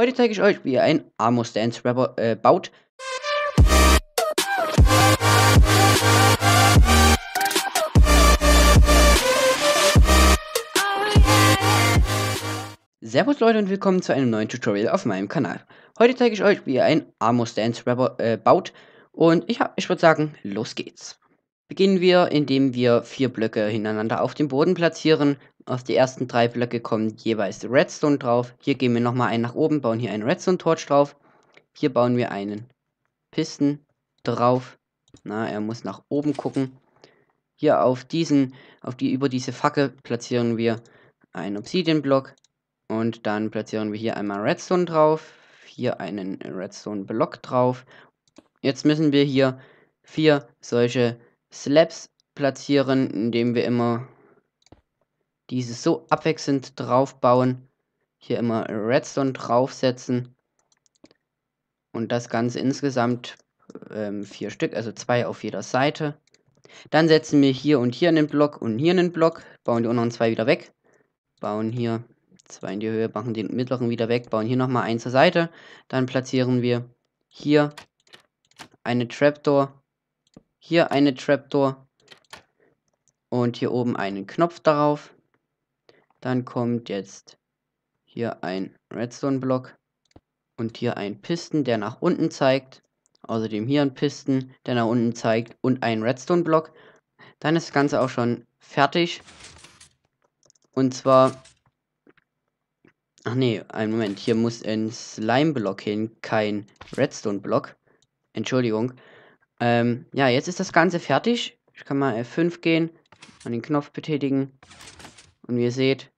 Heute zeige ich euch, wie ihr einen Amos Dance Rapper äh, baut. Servus Leute und willkommen zu einem neuen Tutorial auf meinem Kanal. Heute zeige ich euch, wie ihr einen Amos Dance Rapper äh, baut. Und ich, ich würde sagen, los geht's. Beginnen wir, indem wir vier Blöcke hintereinander auf dem Boden platzieren aus die ersten drei Blöcke kommen jeweils Redstone drauf. Hier gehen wir nochmal einen nach oben, bauen hier einen Redstone-Torch drauf. Hier bauen wir einen Pisten drauf. Na, er muss nach oben gucken. Hier auf diesen, auf die, über diese Fackel platzieren wir einen Obsidian-Block. Und dann platzieren wir hier einmal Redstone drauf. Hier einen Redstone-Block drauf. Jetzt müssen wir hier vier solche Slabs platzieren, indem wir immer dieses so abwechselnd draufbauen. Hier immer Redstone draufsetzen. Und das Ganze insgesamt ähm, vier Stück, also zwei auf jeder Seite. Dann setzen wir hier und hier einen Block und hier einen Block, bauen die unteren zwei wieder weg, bauen hier zwei in die Höhe, machen den mittleren wieder weg, bauen hier nochmal einen zur Seite. Dann platzieren wir hier eine Trapdoor, hier eine Trapdoor und hier oben einen Knopf darauf. Dann kommt jetzt hier ein Redstone-Block und hier ein Pisten, der nach unten zeigt. Außerdem hier ein Pisten, der nach unten zeigt und ein Redstone-Block. Dann ist das Ganze auch schon fertig. Und zwar... Ach nee, einen Moment. Hier muss ein Slime-Block hin, kein Redstone-Block. Entschuldigung. Ähm, ja, jetzt ist das Ganze fertig. Ich kann mal F5 gehen, an den Knopf betätigen. Und wie ihr seht,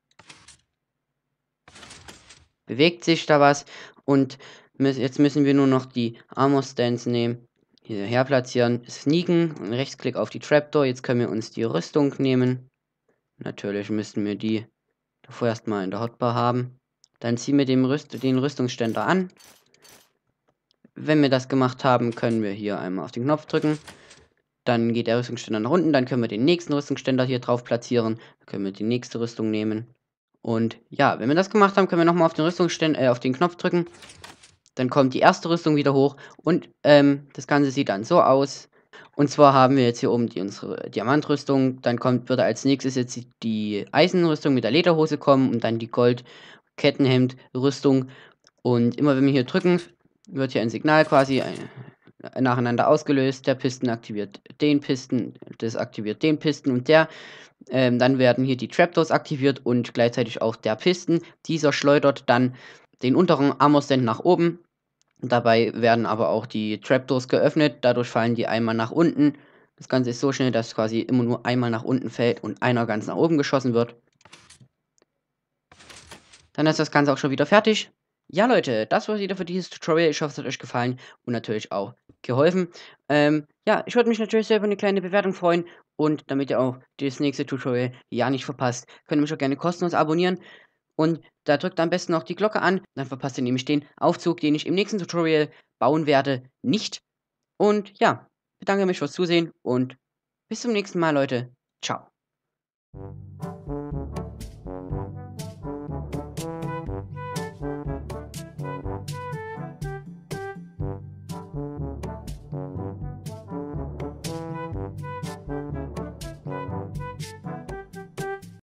bewegt sich da was. Und jetzt müssen wir nur noch die Armor Stance nehmen. Hierher platzieren, sneaken und Rechtsklick auf die Trapdoor. Jetzt können wir uns die Rüstung nehmen. Natürlich müssen wir die davor erstmal in der Hotbar haben. Dann ziehen wir den, Rüst den Rüstungsständer an. Wenn wir das gemacht haben, können wir hier einmal auf den Knopf drücken. Dann geht der Rüstungsständer nach unten. Dann können wir den nächsten Rüstungsständer hier drauf platzieren. Dann können wir die nächste Rüstung nehmen. Und ja, wenn wir das gemacht haben, können wir nochmal auf den äh, auf den Knopf drücken. Dann kommt die erste Rüstung wieder hoch und ähm, das Ganze sieht dann so aus. Und zwar haben wir jetzt hier oben die, unsere Diamantrüstung, dann kommt, würde als nächstes jetzt die Eisenrüstung mit der Lederhose kommen und dann die Goldkettenhemdrüstung. Und immer wenn wir hier drücken, wird hier ein Signal quasi ein, äh, nacheinander ausgelöst. Der Pisten aktiviert den Pisten, das aktiviert den Pisten und der ähm, dann werden hier die Trapdoors aktiviert und gleichzeitig auch der Pisten. Dieser schleudert dann den unteren Armor Stand nach oben. Dabei werden aber auch die Trapdoors geöffnet. Dadurch fallen die einmal nach unten. Das Ganze ist so schnell, dass quasi immer nur einmal nach unten fällt und einer ganz nach oben geschossen wird. Dann ist das Ganze auch schon wieder fertig. Ja, Leute, das war's wieder für dieses Tutorial. Ich hoffe, es hat euch gefallen und natürlich auch geholfen. Ähm, ja, ich würde mich natürlich sehr über eine kleine Bewertung freuen und damit ihr auch das nächste Tutorial ja nicht verpasst, könnt ihr mich auch gerne kostenlos abonnieren. Und da drückt am besten auch die Glocke an, dann verpasst ihr nämlich den Aufzug, den ich im nächsten Tutorial bauen werde, nicht. Und ja, bedanke mich fürs Zusehen und bis zum nächsten Mal, Leute. Ciao.